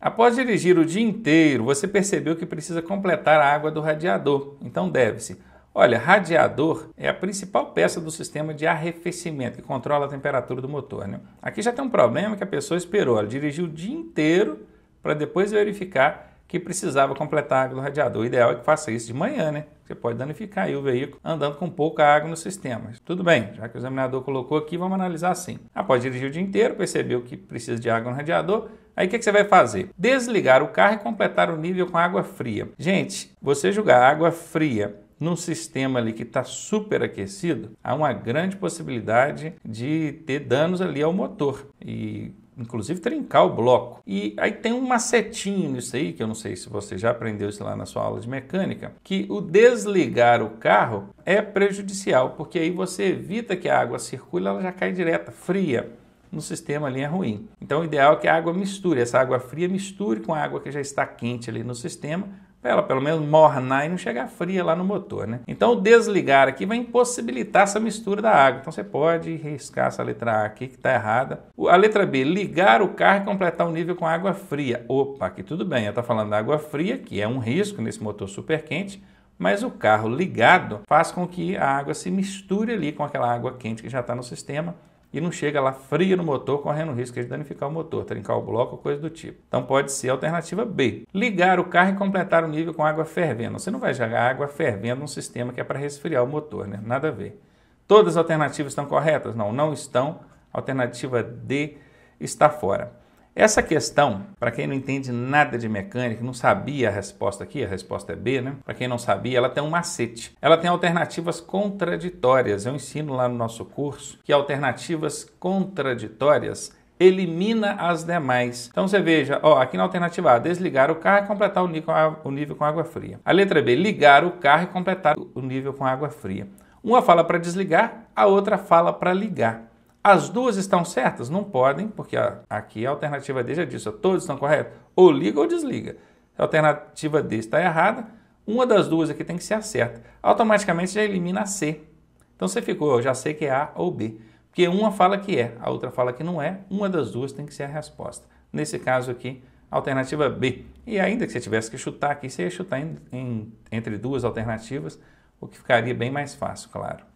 Após dirigir o dia inteiro, você percebeu que precisa completar a água do radiador. Então deve-se. Olha, radiador é a principal peça do sistema de arrefecimento que controla a temperatura do motor. Né? Aqui já tem um problema que a pessoa esperou, ela dirigiu o dia inteiro para depois verificar que precisava completar a água do radiador. O ideal é que faça isso de manhã, né? Você pode danificar o veículo andando com pouca água no sistema. Tudo bem, já que o examinador colocou aqui, vamos analisar assim. Após dirigir o dia inteiro, percebeu que precisa de água no radiador, Aí o que, é que, você vai fazer? Desligar o carro e completar o nível com água fria. Gente, você jogar água fria num sistema ali que está super aquecido, há uma grande possibilidade de ter danos ali ao motor. E inclusive trincar o bloco. E aí tem um macetinho nisso aí, que eu não sei se você já aprendeu isso lá na sua aula de mecânica, que o desligar o carro é prejudicial, porque aí você evita que a água circule, ela já cai direta, fria no sistema ali é ruim. Então o ideal é que a água misture, essa água fria misture com a água que já está quente ali no sistema, para ela pelo menos mornar e não chegar fria lá no motor, né? Então o desligar aqui vai impossibilitar essa mistura da água. Então você pode riscar essa letra A aqui que está errada. A letra B, ligar o carro e completar o nível com água fria. Opa, aqui tudo bem, ela está falando da água fria, que é um risco nesse motor super quente, mas o carro ligado faz com que a água se misture ali com aquela água quente que já está no sistema e não chega lá frio no motor, correndo risco de danificar o motor, trincar o bloco, coisa do tipo. Então pode ser a alternativa B. Ligar o carro e completar o nível com água fervendo. Você não vai jogar água fervendo num sistema que é para resfriar o motor, né? Nada a ver. Todas as alternativas estão corretas? Não, não estão. Alternativa D está fora. Essa questão, para quem não entende nada de mecânica, não sabia a resposta aqui, a resposta é B, né? Para quem não sabia, ela tem um macete. Ela tem alternativas contraditórias. Eu ensino lá no nosso curso que alternativas contraditórias elimina as demais. Então você veja, ó, aqui na alternativa A, desligar o carro e completar o nível com água fria. A letra B, ligar o carro e completar o nível com água fria. Uma fala para desligar, a outra fala para ligar. As duas estão certas? Não podem, porque a, aqui a alternativa D já disse, ó, todos estão corretos. Ou liga ou desliga. A alternativa D está errada, uma das duas aqui tem que ser a certa. Automaticamente já elimina a C. Então você ficou, eu já sei que é A ou B. Porque uma fala que é, a outra fala que não é, uma das duas tem que ser a resposta. Nesse caso aqui, alternativa B. E ainda que você tivesse que chutar aqui, você ia chutar em, em, entre duas alternativas, o que ficaria bem mais fácil, claro.